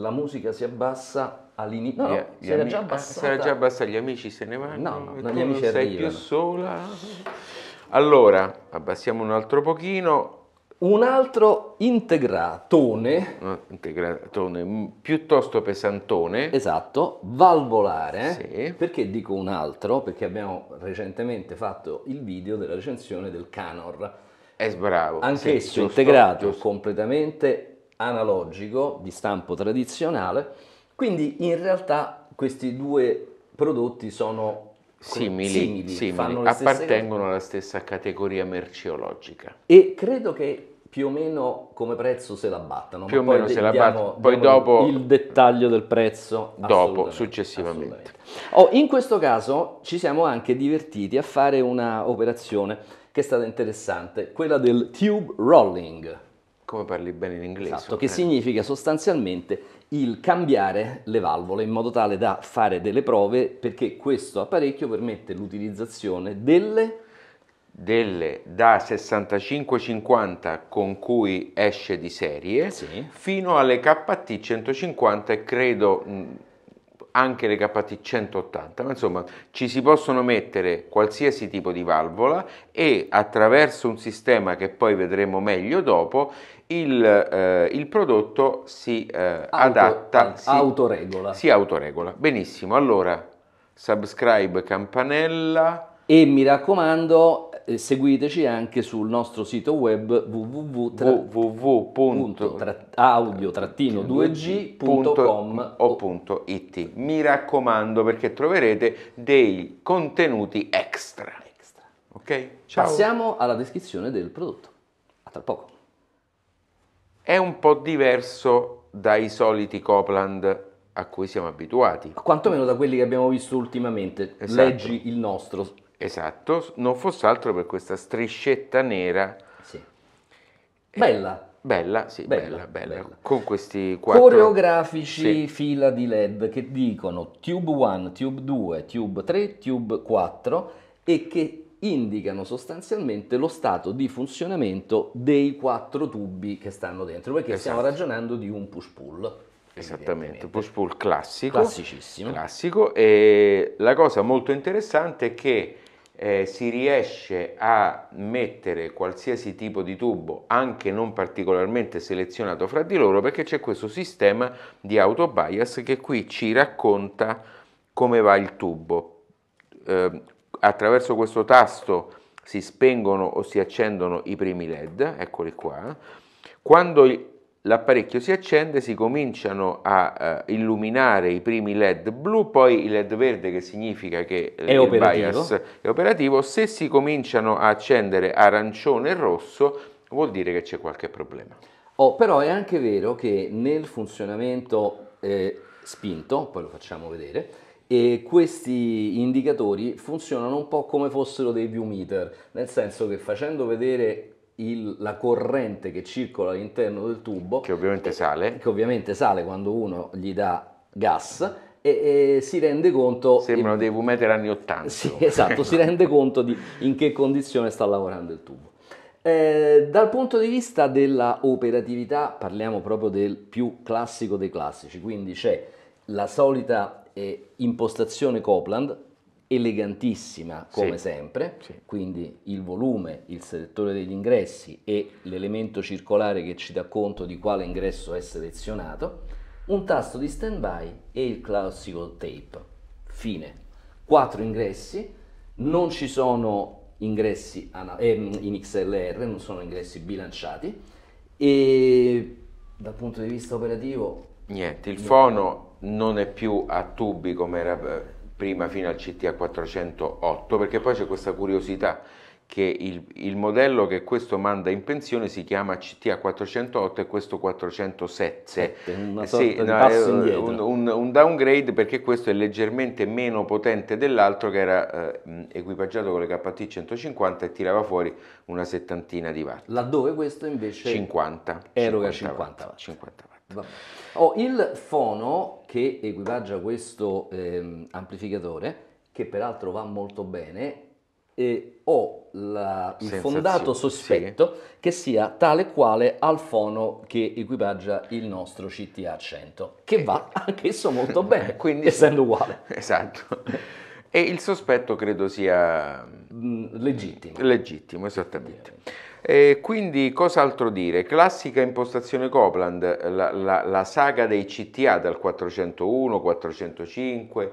la musica si abbassa all'inizio. No, eh, no, si era già abbassata. Eh, si era già abbassata, gli amici se ne vanno. No, no, gli amici non sei arrivano. più sola. Allora, abbassiamo un altro pochino. Un altro integratone. No, integratone, mm, piuttosto pesantone. Esatto, valvolare. Sì. Perché dico un altro? Perché abbiamo recentemente fatto il video della recensione del Canor. È eh, bravo. Anch'esso sì, giusto, integrato giusto. completamente analogico di stampo tradizionale, quindi in realtà questi due prodotti sono simili, simili, simili appartengono alla stessa categoria merceologica. E credo che più o meno come prezzo se la battano. Più o meno se la battano. Poi dopo... Il dettaglio del prezzo. Dopo, successivamente. Oh, in questo caso ci siamo anche divertiti a fare una operazione che è stata interessante, quella del tube rolling. Come parli bene in inglese. Esatto, che significa sostanzialmente il cambiare le valvole in modo tale da fare delle prove perché questo apparecchio permette l'utilizzazione delle delle da 65-50 con cui esce di serie sì. fino alle KT 150 e credo anche le KT180, ma insomma ci si possono mettere qualsiasi tipo di valvola e attraverso un sistema che poi vedremo meglio dopo il, eh, il prodotto si eh, Auto, adatta, eh, si, autoregola. si autoregola. Benissimo, allora subscribe campanella e mi raccomando eh, seguiteci anche sul nostro sito web www.audio-2g.com o Mi raccomando perché troverete dei contenuti extra. extra. Ok? Ciao. Passiamo alla descrizione del prodotto. A tra poco. È un po' diverso dai soliti Copland a cui siamo abituati. Quantomeno da quelli che abbiamo visto ultimamente. Esatto. Leggi il nostro Esatto, non fosse altro per questa striscetta nera. Sì. Bella. Eh, bella, sì, bella, bella, bella. Con questi quattro... Coreografici sì. fila di LED che dicono tube 1, tube 2, tube 3, tube 4 e che indicano sostanzialmente lo stato di funzionamento dei quattro tubi che stanno dentro, perché esatto. stiamo ragionando di un push-pull. Esattamente, push-pull classico. Classicissimo. Classico e la cosa molto interessante è che eh, si riesce a mettere qualsiasi tipo di tubo, anche non particolarmente selezionato fra di loro, perché c'è questo sistema di auto bias che qui ci racconta come va il tubo. Eh, attraverso questo tasto si spengono o si accendono i primi LED, eccoli qua. Quando l'apparecchio si accende, si cominciano a eh, illuminare i primi LED blu, poi i LED verde che significa che eh, è il operativo. bias è operativo, se si cominciano a accendere arancione e rosso vuol dire che c'è qualche problema. Oh, però è anche vero che nel funzionamento eh, spinto, poi lo facciamo vedere, e questi indicatori funzionano un po' come fossero dei view meter, nel senso che facendo vedere il, la corrente che circola all'interno del tubo. Che ovviamente e, eh, sale. Che ovviamente sale quando uno gli dà gas. E, e si rende conto. Sembrano dei vumeteri anni 80. Sì, esatto, si rende conto di in che condizione sta lavorando il tubo. Eh, dal punto di vista della operatività parliamo proprio del più classico dei classici, quindi c'è la solita eh, impostazione Copland elegantissima come sì. sempre, sì. quindi il volume, il selettore degli ingressi e l'elemento circolare che ci dà conto di quale ingresso è selezionato, un tasto di stand by e il classico tape. Fine. Quattro ingressi, non ci sono ingressi ehm, in XLR, non sono ingressi bilanciati e dal punto di vista operativo... Niente, il niente. fono non è più a tubi come era eh, prima fino al CTA 408 perché poi c'è questa curiosità che il, il, modello che questo manda in pensione si chiama CTA 408 e questo 407. Una sì, no, un, un, un, downgrade perché questo è leggermente meno potente dell'altro che era eh, equipaggiato con le KT 150 e tirava fuori una settantina di watt. Laddove questo invece 50, eroga 50, 50 watt. 50 watt. Ho il fono che equipaggia questo eh, amplificatore, che peraltro va molto bene, e ho la, il fondato sospetto sì. che sia tale quale al fono che equipaggia il nostro CTA100, che va anch'esso molto bene, Quindi, essendo uguale. Esatto. E il sospetto credo sia... Mm, legittimo. Legittimo, esattamente. E quindi cos'altro dire? Classica impostazione Copland, la, la, la, saga dei CTA dal 401, 405,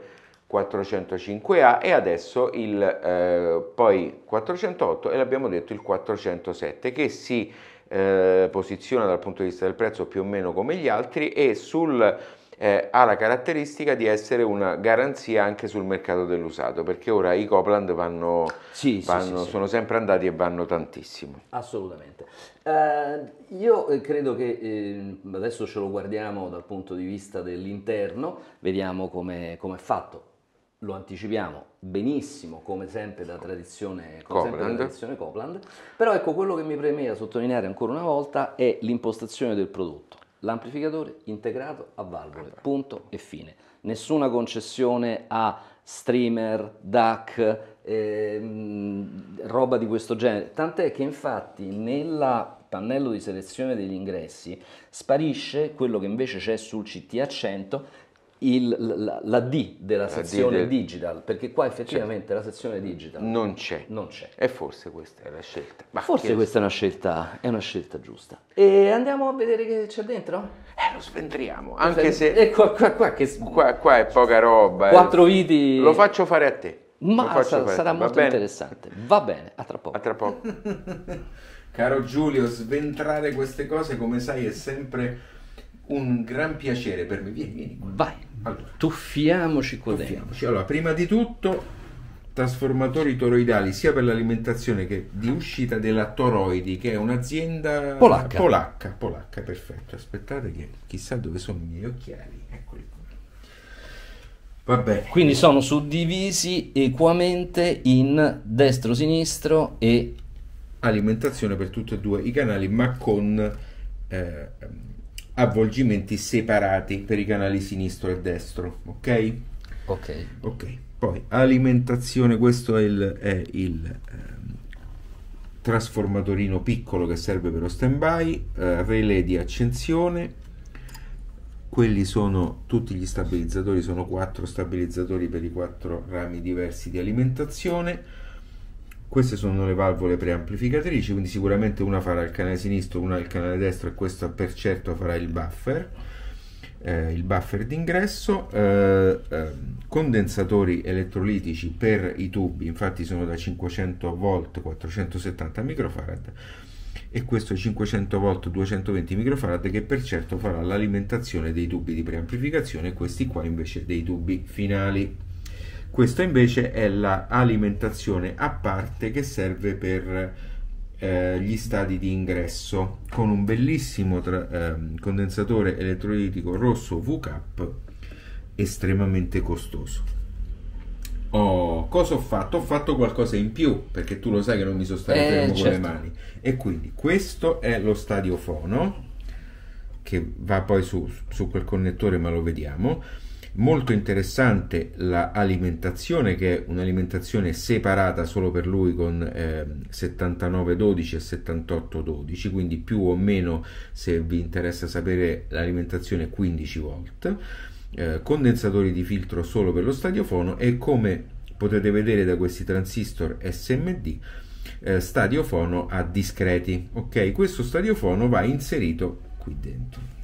405A e adesso il eh, poi 408 e l'abbiamo detto il 407 che si eh, posiziona dal punto di vista del prezzo più o meno come gli altri e sul eh, ha la caratteristica di essere una garanzia anche sul mercato dell'usato, perché ora i Copland vanno, sì, vanno, sì, sono sempre andati e vanno tantissimo. Assolutamente. Uh, io eh, credo che eh, adesso ce lo guardiamo dal punto di vista dell'interno, vediamo come è fatto lo anticipiamo benissimo come sempre da tradizione, Copland, però ecco quello che mi premeva sottolineare ancora una volta è l'impostazione del prodotto l'amplificatore integrato a valvole, punto e fine. Nessuna concessione a streamer, DAC, ehm, roba di questo genere. Tant'è che infatti nel pannello di selezione degli ingressi sparisce quello che invece c'è sul ct 100 il, la, la, D della sezione D del... digital, perché qua certo. effettivamente la sezione digital non c'è. non c'è. E forse questa è la scelta. Ma forse questa è una scelta, è una scelta, giusta. E andiamo a vedere che c'è dentro? Eh, lo sventriamo, lo anche se... Eh, qua, qua, qua, che... qua, è poca roba. Eh. Quattro eh. viti... Lo faccio fare a te. Ma sarà, sarà molto bene? interessante. Va bene, a tra poco. A tra poco. Caro Giulio, sventrare queste cose, come sai, è sempre un gran piacere per me. Vieni, vieni. Vai. Allora, tuffiamoci qua tuffiamoci. Allora, prima di tutto trasformatori toroidali sia per l'alimentazione che di uscita della Toroidi, che è un'azienda polacca. polacca. Polacca, perfetto. Aspettate che chissà dove sono i miei occhiali. Eccoli qua. Vabbè. Quindi sono suddivisi equamente in destro, sinistro e alimentazione per tutti e due i canali, ma con eh, avvolgimenti separati per i canali sinistro e destro, ok? Ok. okay. Poi alimentazione, questo è il, è il ehm, trasformatorino piccolo che serve per lo stand-by, eh, relè di accensione, quelli sono tutti gli stabilizzatori, sono quattro stabilizzatori per i quattro rami diversi di alimentazione, queste sono le valvole preamplificatrici, quindi sicuramente una farà il canale sinistro, una il canale destro e questa per certo farà il buffer. Eh, il buffer d'ingresso, eh, eh, condensatori elettrolitici per i tubi, infatti sono da 500 volt 470 microfarad e questo 500 volt 220 microfarad che per certo farà l'alimentazione dei tubi di preamplificazione, questi qua invece dei tubi finali. Questa invece è l'alimentazione a parte che serve per eh, gli stadi di ingresso con un bellissimo tra, eh, condensatore elettrolitico rosso VCAP estremamente costoso. Oh, cosa ho fatto? Ho fatto qualcosa in più perché tu lo sai che non mi sono stato eh, fermo certo. con le certo. mani. E quindi questo è lo stadiofono che va poi su, su quel connettore, ma lo vediamo molto interessante l'alimentazione che è un'alimentazione separata solo per lui con eh, 79-12 e 78-12 quindi più o meno se vi interessa sapere l'alimentazione 15 volt eh, condensatori di filtro solo per lo stadiofono e come potete vedere da questi transistor SMD eh, stadiofono a discreti ok questo stadiofono va inserito qui dentro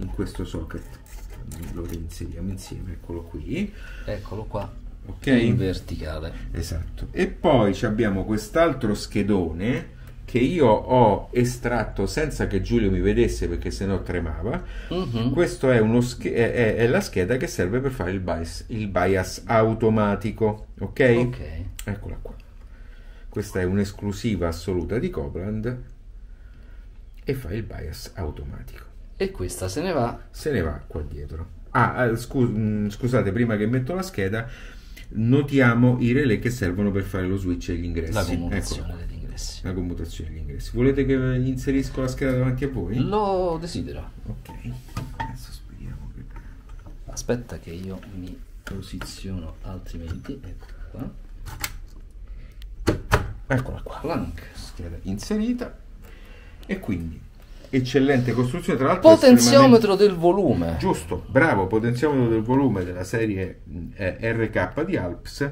in questo socket lo reinseriamo insieme, eccolo qui. Eccolo qua. Ok? In verticale. Esatto. E poi abbiamo quest'altro schedone che io ho estratto senza che Giulio mi vedesse perché sennò tremava. Uh-huh. Questo è, è, è, è, la scheda che serve per fare il bias, il bias automatico. Ok? Ok. Eccola qua. Questa è un'esclusiva assoluta di Copland e fa il bias automatico. E questa se ne va. Se ne va qua dietro. Ah, eh, scus- mm, scusate, prima che metto la scheda, notiamo i relè che servono per fare lo switch agli ingressi. La commutazione degli ingressi. La commutazione degli ingressi. Volete che inserisco la scheda davanti a voi? Lo desidero. Ok. Adesso speriamo che... Aspetta che io mi posiziono altrimenti. Ecco qua. Eccola qua. la Scheda inserita. E quindi eccellente costruzione, tra l'altro... Potenziometro del volume. Giusto, bravo, potenziometro del volume della serie eh, RK di Alps.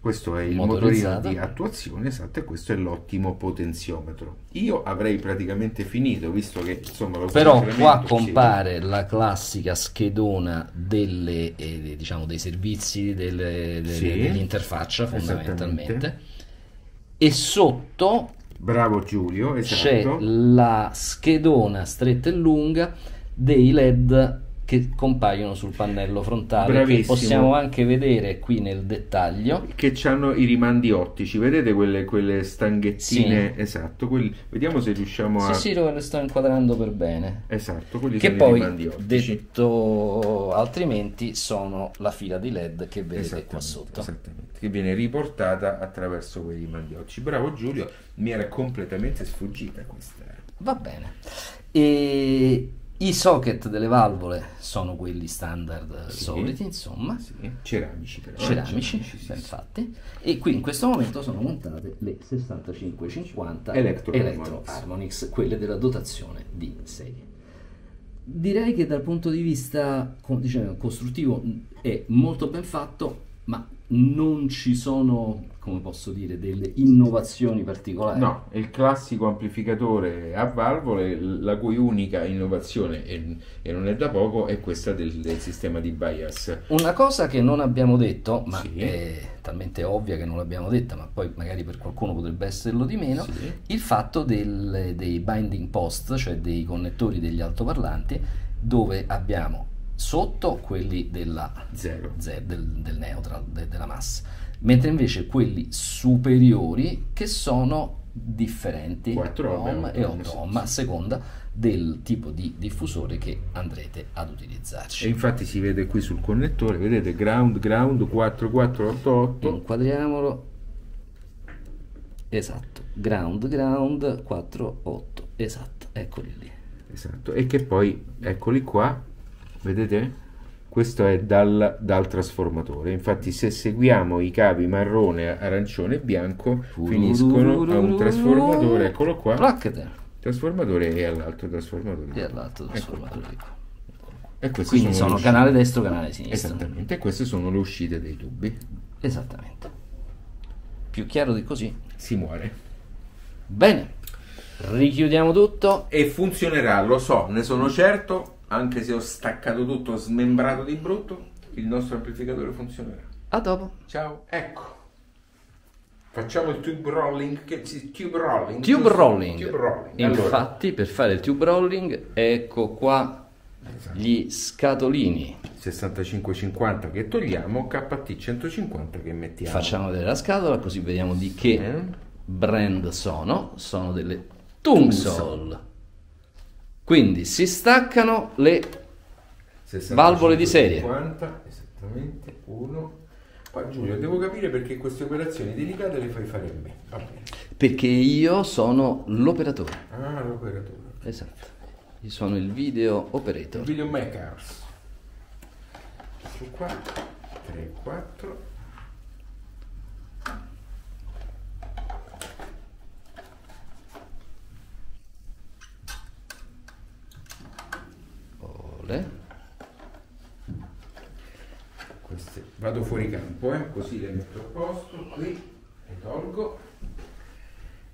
Questo è il motorino di attuazione, esatto, e questo è l'ottimo potenziometro. Io avrei praticamente finito, visto che insomma... lo Però qua compare chiede. la classica schedona delle, eh, diciamo, dei servizi, delle, delle, sì, dell'interfaccia fondamentalmente, e sotto Bravo Giulio, esatto. C'è la schedona stretta e lunga dei LED che compaiono sul pannello frontale che possiamo anche vedere qui nel dettaglio che hanno i rimandi ottici vedete quelle, quelle stanghettine sì. esatto quelli, vediamo se riusciamo a sì sì lo sto inquadrando per bene esatto quelli che sono poi, i rimandi ottici detto altrimenti sono la fila di led che vedete qua sotto esattamente che viene riportata attraverso quei rimandi ottici bravo Giulio mi era completamente sfuggita questa va bene e i socket delle valvole sono quelli standard sì, soliti, insomma. Sì, ceramici però. Ceramici, ceramici sì, ben E qui in questo momento sono montate le 6550 Electro, Electro Harmonix, quelle della dotazione di serie. Direi che dal punto di vista diciamo, costruttivo è molto ben fatto, ma non ci sono, come posso dire, delle innovazioni particolari. No, è il classico amplificatore a valvole, la cui unica innovazione, e, e non è da poco, è questa del, del, sistema di bias. Una cosa che non abbiamo detto, ma sì. è talmente ovvia che non l'abbiamo detta, ma poi magari per qualcuno potrebbe esserlo di meno, sì. il fatto del, dei binding post, cioè dei connettori degli altoparlanti, dove abbiamo sotto quelli della, Zero. Z, del, del neutral, de, della massa, mentre invece quelli superiori che sono differenti 4 ohm e 8 ohm a seconda del tipo di diffusore che andrete ad utilizzarci. E infatti si vede qui sul connettore, vedete ground ground 4488. Inquadriamolo. Esatto, ground ground 48, esatto, eccoli lì. Esatto, e che poi eccoli qua vedete? Questo è dal, dal trasformatore, infatti se seguiamo i cavi marrone, arancione e bianco finiscono a un trasformatore, eccolo qua, trasformatore e all'altro trasformatore. Ecco. E all'altro trasformatore. Ecco e Quindi sono, sono canale destro, canale sinistro. Esattamente, e queste sono le uscite dei tubi. Esattamente. Più chiaro di così. Si muore. Bene, richiudiamo tutto. E funzionerà, lo so, ne sono certo anche se ho staccato tutto, ho smembrato di brutto, il nostro amplificatore funzionerà. A dopo. Ciao. Ecco. Facciamo il tube rolling. Che, tube rolling. Tube rolling. Tube rolling. Infatti, allora. per fare il tube rolling, ecco qua esatto. gli scatolini. 6550 che togliamo, KT 150 che mettiamo. Facciamo vedere la scatola così vediamo di che eh? brand sono. Sono delle Tumsol. Tumsol. Quindi si staccano le 65, valvole di serie. 50, esattamente, 1. Qua Giulio, devo capire perché queste operazioni delicate le fai fare a me. Vabbè. Perché io sono l'operatore. Ah, l'operatore. Esatto. Io sono il video operator. Il video maker. Su qua, 3, 4. volte. Queste. Vado fuori campo, eh? così le metto a posto, qui le tolgo.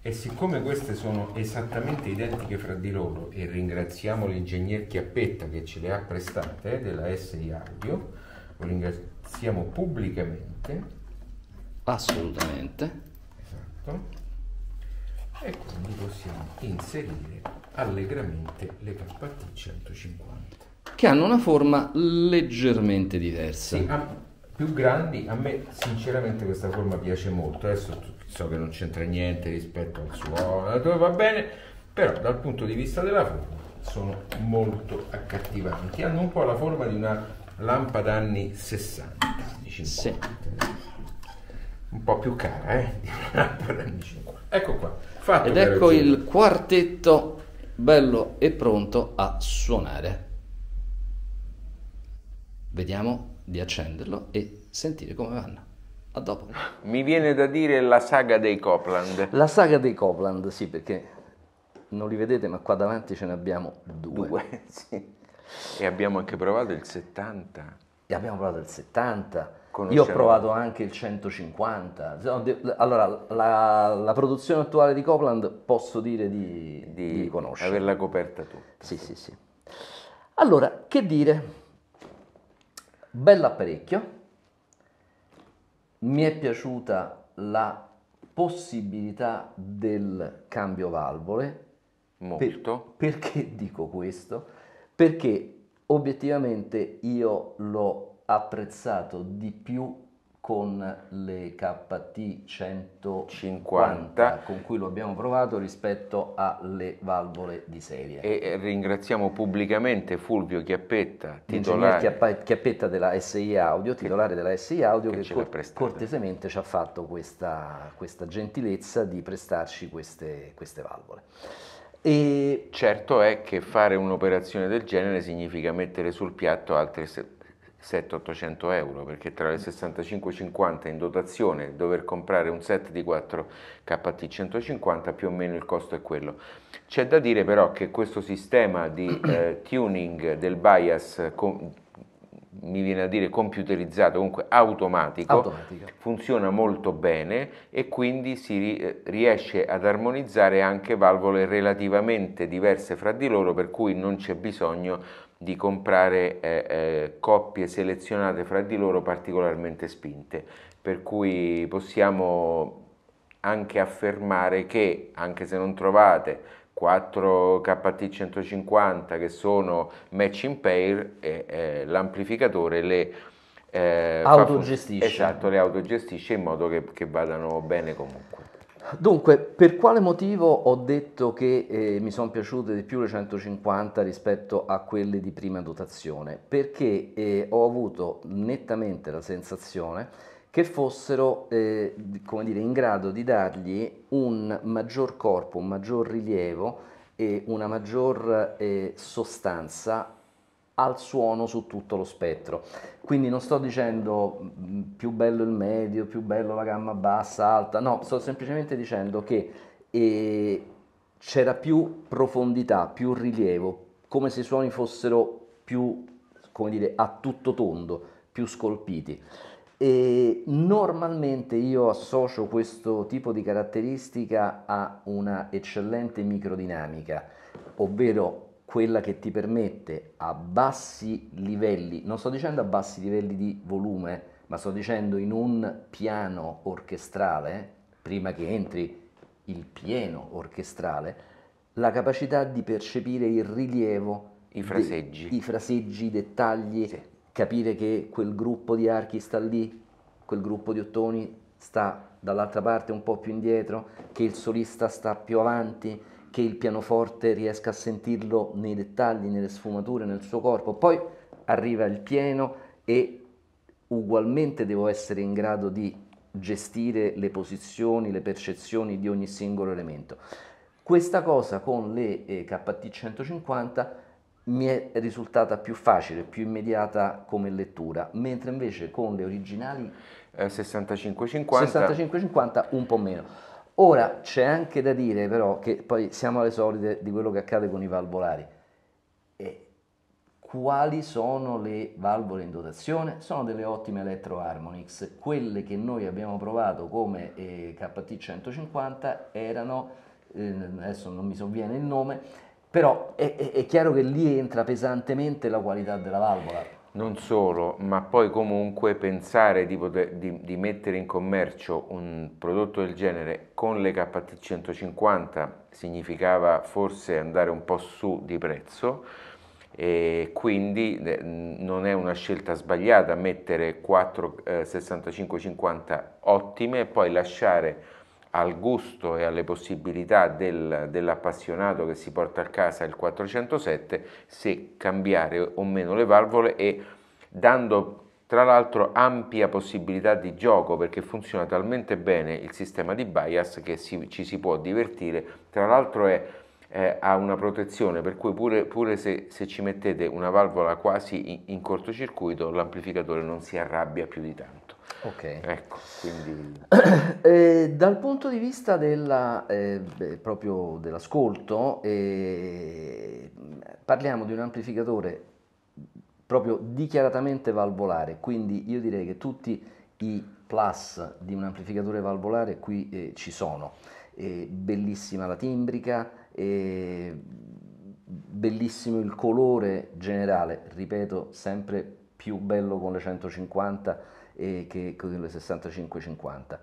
E siccome queste sono esattamente identiche fra di loro e ringraziamo l'ingegner Chiappetta che ce le ha prestate eh, della SI Audio, lo ringraziamo pubblicamente. Assolutamente. Esatto. E quindi possiamo inserire allegramente le KT150 che hanno una forma leggermente diversa. Sì, a, più grandi, a me sinceramente questa forma piace molto, adesso so che non c'entra niente rispetto al suono, eh, va bene, però dal punto di vista della forma sono molto accattivanti, hanno un po' la forma di una lampada anni 60, anni 50. Sì. Un po' più cara, eh? Di una lampada anni 50. Ecco qua. Fatto Ed ecco il quartetto bello e pronto a suonare. Vediamo di accenderlo e sentire come vanno. A dopo. Mi viene da dire la saga dei Copland. La saga dei Copland, sì, perché non li vedete, ma qua davanti ce ne abbiamo due. due sì. E abbiamo anche provato il 70. E abbiamo provato il 70. Conosciamo. Io ho provato anche il 150. Allora, la, la produzione attuale di Copland posso dire di, di, di conoscere. Averla coperta tutta. Sì, sì, sì. Allora, che dire? bell'apparecchio, mi è piaciuta la possibilità del cambio valvole. Molto. Per, perché dico questo? Perché obiettivamente io l'ho apprezzato di più con le KT 150 con cui lo abbiamo provato rispetto alle valvole di serie. E ringraziamo pubblicamente Fulvio Chiappetta, titolare Chiappetta della SI Audio, titolare che, della SI Audio che, che cor cortesemente ci ha fatto questa, questa gentilezza di prestarci queste, queste valvole. E certo è che fare un'operazione del genere significa mettere sul piatto altre 7 800 euro perché tra le 65-50 in dotazione dover comprare un set di 4 KT 150 più o meno il costo è quello c'è da dire però che questo sistema di eh, tuning del bias com, mi viene a dire computerizzato, comunque automatico, Automatica. funziona molto bene e quindi si eh, riesce ad armonizzare anche valvole relativamente diverse fra di loro per cui non c'è bisogno di di comprare eh, eh, coppie selezionate fra di loro particolarmente spinte, per cui possiamo anche affermare che anche se non trovate 4 KT150 che sono matching pair, eh, eh, l'amplificatore le eh, autogestisce. Esatto, le autogestisce in modo che, che vadano bene comunque. Dunque, per quale motivo ho detto che eh, mi sono piaciute di più le 150 rispetto a quelle di prima dotazione? Perché eh, ho avuto nettamente la sensazione che fossero eh, come dire, in grado di dargli un maggior corpo, un maggior rilievo e una maggior eh, sostanza al suono su tutto lo spettro. Quindi non sto dicendo mm, più bello il medio, più bello la gamma bassa, alta, no, sto semplicemente dicendo che eh, c'era più profondità, più rilievo, come se i suoni fossero più, come dire, a tutto tondo, più scolpiti. E normalmente io associo questo tipo di caratteristica a una eccellente microdinamica, ovvero quella che ti permette a bassi livelli, non sto dicendo a bassi livelli di volume, ma sto dicendo in un piano orchestrale, prima che entri il pieno orchestrale, la capacità di percepire il rilievo, i fraseggi, de, i, fraseggi, i dettagli, sì. capire che quel gruppo di archi sta lì, quel gruppo di ottoni sta dall'altra parte un po' più indietro, che il solista sta più avanti, che il pianoforte riesca a sentirlo nei dettagli, nelle sfumature, nel suo corpo. Poi arriva il pieno e ugualmente devo essere in grado di gestire le posizioni, le percezioni di ogni singolo elemento. Questa cosa con le eh, KT 150 mi è risultata più facile, più immediata come lettura, mentre invece con le originali 65-50 eh, un po' meno. Ora c'è anche da dire però che poi siamo alle solite di quello che accade con i valvolari. E quali sono le valvole in dotazione? Sono delle ottime Electro Harmonix. Quelle che noi abbiamo provato come eh, KT 150 erano, eh, adesso non mi sovviene il nome, però è, è, è chiaro che lì entra pesantemente la qualità della valvola non solo, ma poi comunque pensare di, poter, di, di mettere in commercio un prodotto del genere con le KT 150 significava forse andare un po' su di prezzo e quindi eh, non è una scelta sbagliata mettere 4 eh, 65-50 ottime e poi lasciare al gusto e alle possibilità del, dell'appassionato che si porta a casa il 407 se cambiare o meno le valvole e dando tra l'altro ampia possibilità di gioco perché funziona talmente bene il sistema di bias che si, ci si può divertire, tra l'altro è eh, ha una protezione per cui pure, pure se, se, ci mettete una valvola quasi in, in cortocircuito l'amplificatore non si arrabbia più di tanto. Ok. Ecco, quindi... eh, dal punto di vista della, eh, beh, proprio dell'ascolto, eh, parliamo di un amplificatore proprio dichiaratamente valvolare, quindi io direi che tutti i plus di un amplificatore valvolare qui eh, ci sono. Eh, bellissima la timbrica, eh, bellissimo il colore generale, ripeto, sempre più bello con le 150 e che quello 65-50.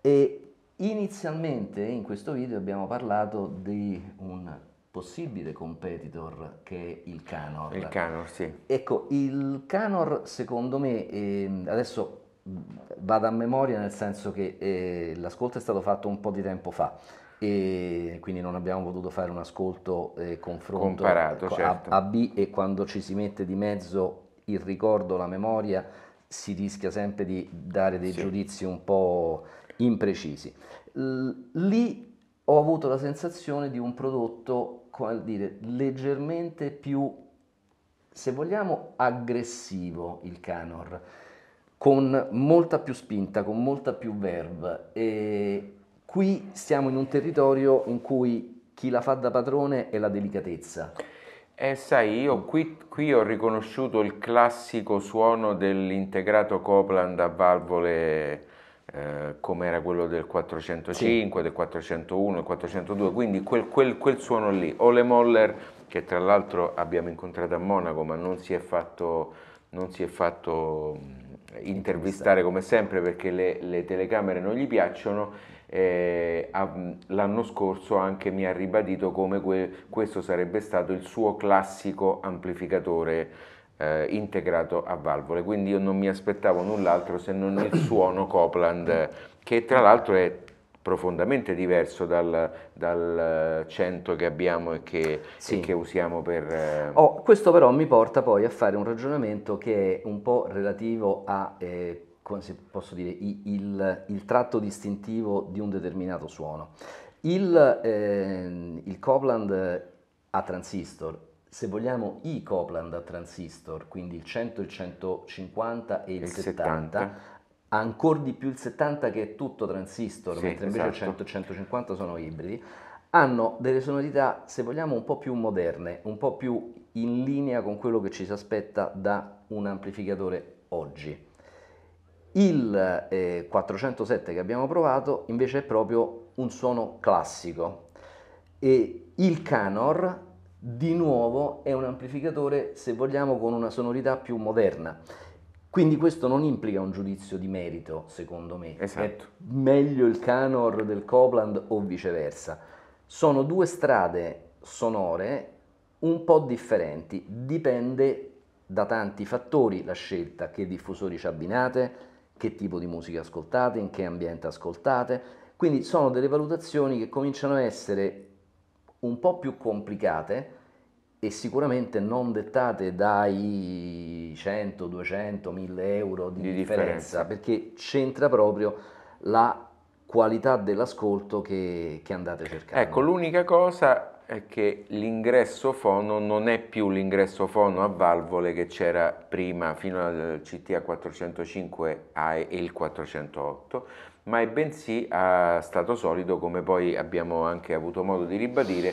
E inizialmente in questo video abbiamo parlato di un possibile competitor che è il Canor. Il Canor, sì. Ecco, il Canor secondo me, eh, adesso vado a memoria nel senso che eh, l'ascolto è stato fatto un po' di tempo fa e quindi non abbiamo potuto fare un ascolto eh, confronto Comparato, ecco, certo. a B e quando ci si mette di mezzo il ricordo, la memoria si rischia sempre di dare dei sì. giudizi un po' imprecisi. Lì ho avuto la sensazione di un prodotto, come dire, leggermente più, se vogliamo, aggressivo il Canor, con molta più spinta, con molta più verve. E qui siamo in un territorio in cui chi la fa da padrone è la delicatezza eh, sai, io mm. qui, qui ho riconosciuto il classico suono dell'integrato Copland a valvole eh, come era quello del 405, sì. del 401, del 402, quindi quel, quel, quel suono lì. Ole Moller, che tra l'altro abbiamo incontrato a Monaco, ma non si è fatto, si è fatto mm, intervistare come sempre perché le, le telecamere non gli piacciono eh, l'anno scorso anche mi ha ribadito come que questo sarebbe stato il suo classico amplificatore eh, integrato a valvole, quindi io non mi aspettavo null'altro se non il suono Copland, che tra l'altro è profondamente diverso dal, dal, 100 eh, che abbiamo e che, sì. e che usiamo per... Eh, oh, questo però mi porta poi a fare un ragionamento che è un po' relativo a eh, come si posso dire, il, il, tratto distintivo di un determinato suono. Il, eh, il Copland a transistor se vogliamo i Copland a transistor, quindi il 100, il 150 e il, il 70, 70. ancora di più il 70 che è tutto transistor, sì, mentre invece esatto. il 100 e il 150 sono ibridi, hanno delle sonorità, se vogliamo, un po' più moderne, un po' più in linea con quello che ci si aspetta da un amplificatore oggi. Il eh, 407 che abbiamo provato invece è proprio un suono classico e il Canor di nuovo è un amplificatore se vogliamo con una sonorità più moderna. Quindi questo non implica un giudizio di merito, secondo me. Esatto. È meglio il Canor del Copland o viceversa. Sono due strade sonore un po' differenti, dipende da tanti fattori la scelta, che diffusori ci abbinate, che tipo di musica ascoltate, in che ambiente ascoltate. Quindi sono delle valutazioni che cominciano a essere un po' più complicate e sicuramente non dettate dai 100, 200, 1000 euro di, di differenza, differenza, perché c'entra proprio la qualità dell'ascolto che, che andate cercando. Ecco, l'unica cosa è che l'ingresso fono non è più l'ingresso fono a valvole che c'era prima fino al CTA 405 a e il 408, ma è bensì a stato solido come poi abbiamo anche avuto modo di ribadire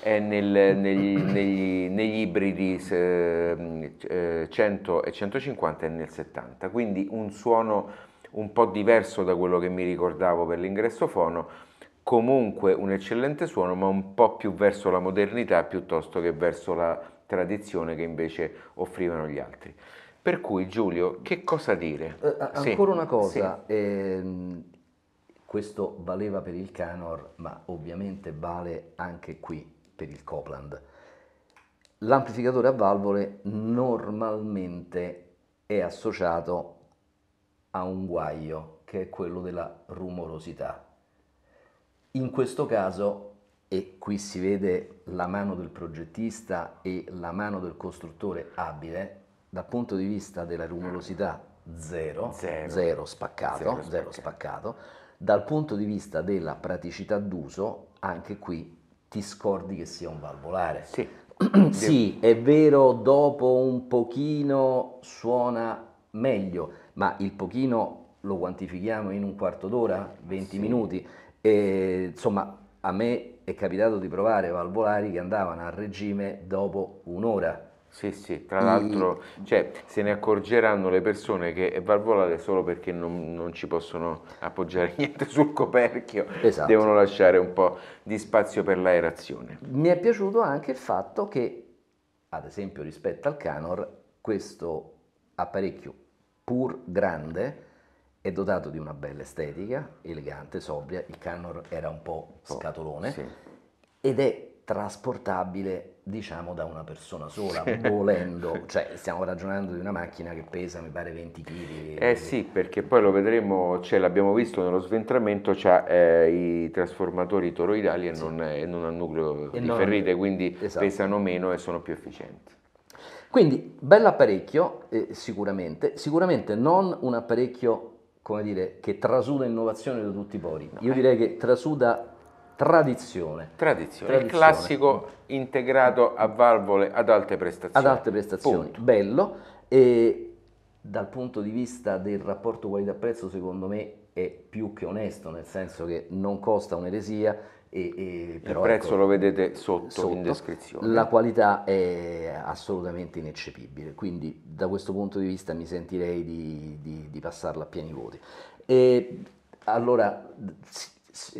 è nel, negli, negli, negli, ibridi 100 eh, e 150 e nel 70, quindi un suono un po' diverso da quello che mi ricordavo per l'ingresso fono comunque un eccellente suono, ma un po' più verso la modernità piuttosto che verso la tradizione che invece offrivano gli altri. Per cui Giulio, che cosa dire? Eh, sì. ancora una cosa, sì. ehm, questo valeva per il Canor, ma ovviamente vale anche qui per il Copland. L'amplificatore a valvole normalmente è associato a un guaio, che è quello della rumorosità in questo caso, e qui si vede la mano del progettista e la mano del costruttore abile, dal punto di vista della rumorosità zero, zero. zero spaccato, zero spaccato. Zero spaccato, dal punto di vista della praticità d'uso, anche qui ti scordi che sia un valvolare. Sì. sì, è vero, dopo un pochino suona meglio, ma il pochino lo quantifichiamo in un quarto d'ora, 20 sì. minuti. E, insomma, a me è capitato di provare valvolari che andavano a regime dopo un'ora. Sì, sì, tra l'altro cioè, se ne accorgeranno le persone che è valvolare solo perché non, non ci possono appoggiare niente sul coperchio, esatto. devono lasciare un po' di spazio per l'aerazione. Mi è piaciuto anche il fatto che, ad esempio rispetto al Canor, questo apparecchio pur grande è dotato di una bella estetica, elegante, sobria, il Canor era un po' oh, scatolone, sì. ed è trasportabile diciamo da una persona sola, volendo, cioè stiamo ragionando di una macchina che pesa mi pare 20 kg. Eh sì, perché poi lo vedremo, cioè, l'abbiamo visto nello sventramento, ha eh, i trasformatori toroidali e, sì. non, non ha nucleo e di ferrite, quindi esatto. pesano meno e sono più efficienti. Quindi bell'apparecchio eh, sicuramente, sicuramente non un apparecchio come dire, che trasuda innovazione da tutti i pori. Io eh. direi che trasuda tradizione. Tradizione, tradizione. il classico integrato a valvole ad alte prestazioni. Ad alte prestazioni, Punto. bello. E dal punto di vista del rapporto qualità-prezzo secondo me è più che onesto, nel senso che non costa un'eresia, e, e però, il prezzo ecco, lo vedete sotto, sotto, in descrizione. La qualità è assolutamente ineccepibile, quindi da questo punto di vista mi sentirei di, di, di passarla a pieni voti. E allora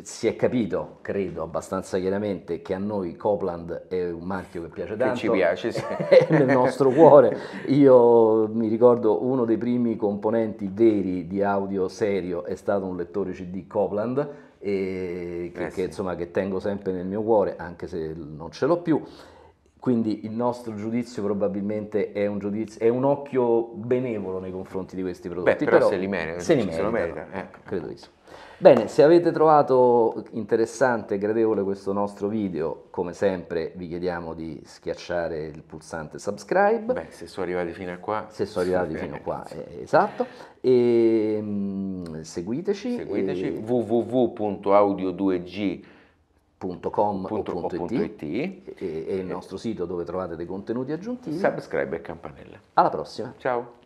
si è capito, credo, abbastanza chiaramente che a noi Copland è un marchio che piace tanto. Che ci piace, sì. è nel nostro cuore. Io mi ricordo uno dei primi componenti veri di audio serio è stato un lettore CD Copland, eh, che, eh sì. che, insomma, che tengo sempre nel mio cuore, anche se non ce l'ho più. Quindi il nostro giudizio probabilmente è un, giudizio, è un, occhio benevolo nei confronti di questi prodotti. Beh, però, però se li merita. Se li merita, se merita eh. credo di sì. Bene, se avete trovato interessante e gradevole questo nostro video, come sempre vi chiediamo di schiacciare il pulsante subscribe. Beh, se sono arrivati fino a qua. Se sono arrivati fino a qua, eh, esatto. E, ehm, mh, seguiteci. Seguiteci e... www.audio2g.com .com punto, il eh. nostro sito dove trovate dei contenuti aggiuntivi. Subscribe e campanella. Alla prossima. Ciao.